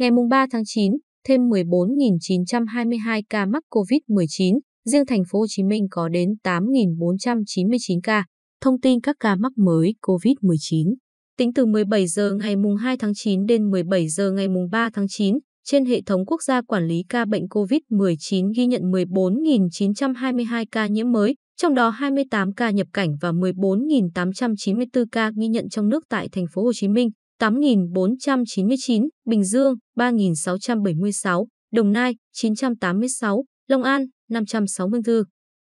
Ngày 3 tháng 9, thêm 14.922 ca mắc COVID-19, riêng thành phố Hồ Chí Minh có đến 8.499 ca. Thông tin các ca mắc mới COVID-19. Tính từ 17 giờ ngày 2 tháng 9 đến 17 giờ ngày 3 tháng 9, trên hệ thống quốc gia quản lý ca bệnh COVID-19 ghi nhận 14.922 ca nhiễm mới, trong đó 28 ca nhập cảnh và 14.894 ca ghi nhận trong nước tại thành phố Hồ Chí Minh. 8.499, Bình Dương 3.676, Đồng Nai 986, Long An 564,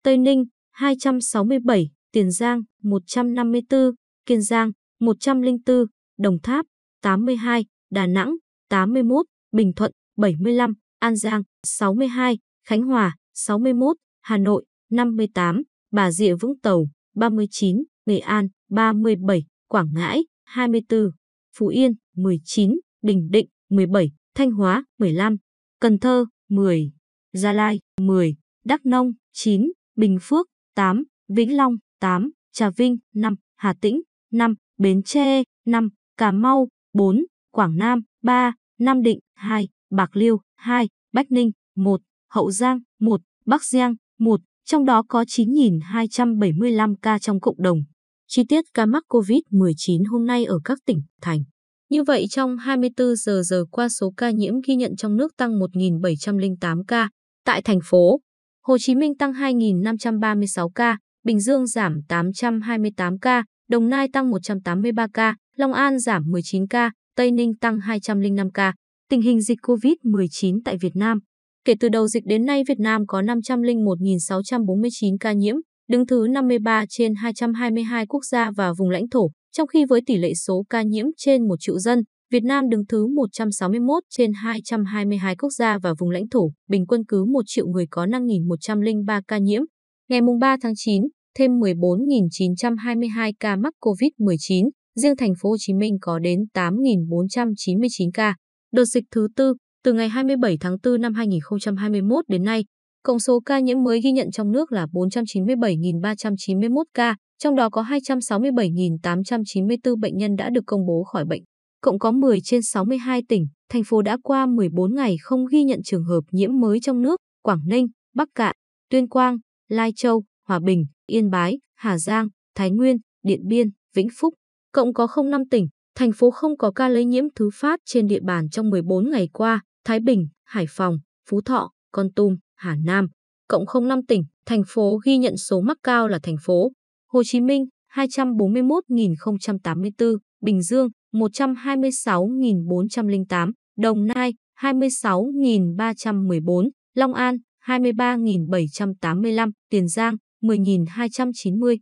Tây Ninh 267, Tiền Giang 154, Kiên Giang 104, Đồng Tháp 82, Đà Nẵng 81, Bình Thuận 75, An Giang 62, Khánh Hòa 61, Hà Nội 58, Bà Rịa Vũng Tàu 39, Nghệ An 37, Quảng Ngãi 24. Phú Yên 19, Bình Định 17, Thanh Hóa 15, Cần Thơ 10, Gia Lai 10, Đắk Nông 9, Bình Phước 8, Vĩnh Long 8, Trà Vinh 5, Hà Tĩnh 5, Bến Tre 5, Cà Mau 4, Quảng Nam 3, Nam Định 2, Bạc Liêu 2, Bách Ninh 1, Hậu Giang 1, Bắc Giang 1, trong đó có 9.275 ca trong cộng đồng. Chi tiết ca mắc COVID-19 hôm nay ở các tỉnh, thành. Như vậy trong 24 giờ giờ qua số ca nhiễm ghi nhận trong nước tăng 1.708 ca, tại thành phố Hồ Chí Minh tăng 2.536 ca, Bình Dương giảm 828 ca, Đồng Nai tăng 183 ca, Long An giảm 19 ca, Tây Ninh tăng 205 ca. Tình hình dịch COVID-19 tại Việt Nam Kể từ đầu dịch đến nay, Việt Nam có 501.649 ca nhiễm, đứng thứ 53 trên 222 quốc gia và vùng lãnh thổ, trong khi với tỷ lệ số ca nhiễm trên 1 triệu dân, Việt Nam đứng thứ 161 trên 222 quốc gia và vùng lãnh thổ, bình quân cứ 1 triệu người có 5.103 ca nhiễm. Ngày 3 tháng 9, thêm 14.922 ca mắc COVID-19, riêng thành phố Hồ Chí Minh có đến 8.499 ca. Đợt dịch thứ tư, từ ngày 27 tháng 4 năm 2021 đến nay, Cộng số ca nhiễm mới ghi nhận trong nước là 497.391 ca, trong đó có 267.894 bệnh nhân đã được công bố khỏi bệnh. Cộng có 10 trên 62 tỉnh, thành phố đã qua 14 ngày không ghi nhận trường hợp nhiễm mới trong nước, Quảng Ninh, Bắc Cạn, Tuyên Quang, Lai Châu, Hòa Bình, Yên Bái, Hà Giang, Thái Nguyên, Điện Biên, Vĩnh Phúc. Cộng có 05 tỉnh, thành phố không có ca lây nhiễm thứ phát trên địa bàn trong 14 ngày qua, Thái Bình, Hải Phòng, Phú Thọ, Con Tum. Hà Nam, cộng 05 tỉnh, thành phố ghi nhận số mắc cao là thành phố Hồ Chí Minh 241.084, Bình Dương 126.408, Đồng Nai 26.314, Long An 23.785, Tiền Giang 10.290.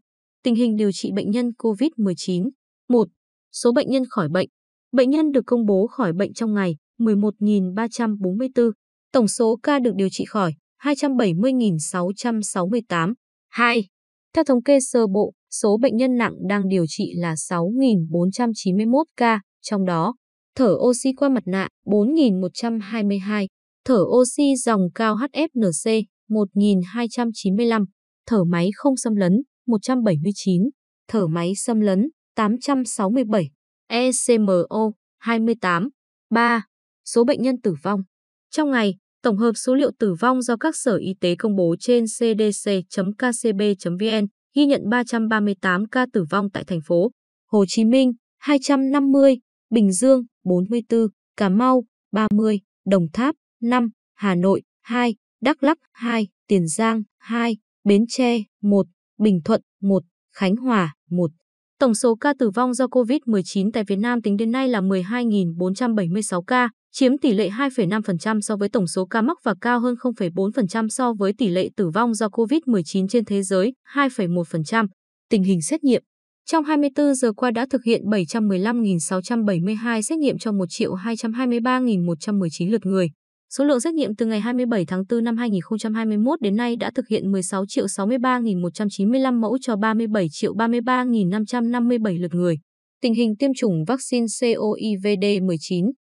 Tình hình điều trị bệnh nhân COVID-19 1. Số bệnh nhân khỏi bệnh Bệnh nhân được công bố khỏi bệnh trong ngày 11.344. Tổng số ca được điều trị khỏi 270.668. 2. Theo thống kê sơ bộ, số bệnh nhân nặng đang điều trị là 6.491 ca, trong đó thở oxy qua mặt nạ 4.122, thở oxy dòng cao HFNC 1.295, thở máy không xâm lấn 179, thở máy xâm lấn 867, ECMO 28. 3. Số bệnh nhân tử vong. Trong ngày, tổng hợp số liệu tử vong do các sở y tế công bố trên cdc.kcb.vn ghi nhận 338 ca tử vong tại thành phố Hồ Chí Minh 250, Bình Dương 44, Cà Mau 30, Đồng Tháp 5, Hà Nội 2, Đắk Lắk 2, Tiền Giang 2, Bến Tre 1, Bình Thuận 1, Khánh Hòa 1. Tổng số ca tử vong do COVID-19 tại Việt Nam tính đến nay là 12.476 ca chiếm tỷ lệ 2,5% so với tổng số ca mắc và cao hơn 0,4% so với tỷ lệ tử vong do COVID-19 trên thế giới, 2,1%. Tình hình xét nghiệm Trong 24 giờ qua đã thực hiện 715.672 xét nghiệm cho 1.223.119 lượt người. Số lượng xét nghiệm từ ngày 27 tháng 4 năm 2021 đến nay đã thực hiện 16 63.195 mẫu cho 37 33.557 lượt người. Tình hình tiêm chủng vaccine COVID-19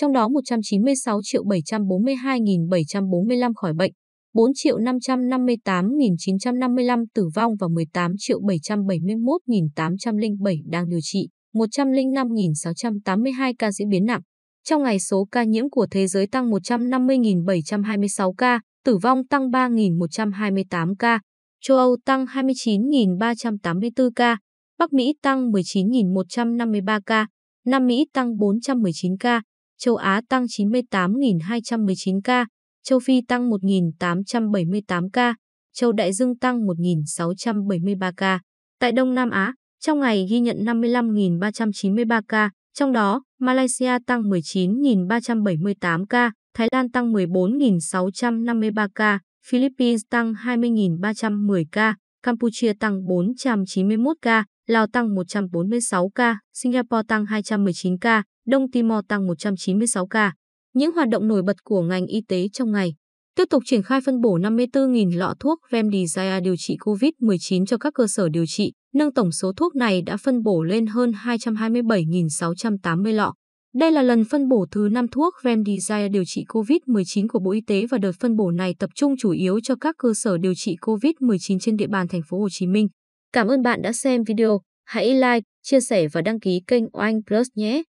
trong đó 196.742.745 khỏi bệnh, 4.558.955 tử vong và 18.771.807 đang điều trị, 105.682 ca diễn biến nặng. Trong ngày số ca nhiễm của thế giới tăng 150.726 ca, tử vong tăng 3.128 ca, châu Âu tăng 29.384 ca, Bắc Mỹ tăng 19.153 ca, Nam Mỹ tăng 419 ca, châu Á tăng 98.219 ca, châu Phi tăng 1.878 ca, châu Đại Dương tăng 1.673 ca. Tại Đông Nam Á, trong ngày ghi nhận 55.393 ca, trong đó Malaysia tăng 19.378 ca, Thái Lan tăng 14.653 ca, Philippines tăng 20.310 ca, Campuchia tăng 491 ca, Lào tăng 146 ca, Singapore tăng 219 ca, Đông Timor tăng 196 ca. Những hoạt động nổi bật của ngành y tế trong ngày tiếp tục triển khai phân bổ 54.000 lọ thuốc Remdesivir điều trị COVID-19 cho các cơ sở điều trị, nâng tổng số thuốc này đã phân bổ lên hơn 227.680 lọ. Đây là lần phân bổ thứ 5 thuốc Remdesivir điều trị COVID-19 của Bộ Y tế và đợt phân bổ này tập trung chủ yếu cho các cơ sở điều trị COVID-19 trên địa bàn thành phố Hồ Chí Minh. Cảm ơn bạn đã xem video. Hãy like, chia sẻ và đăng ký kênh Oanh Plus nhé.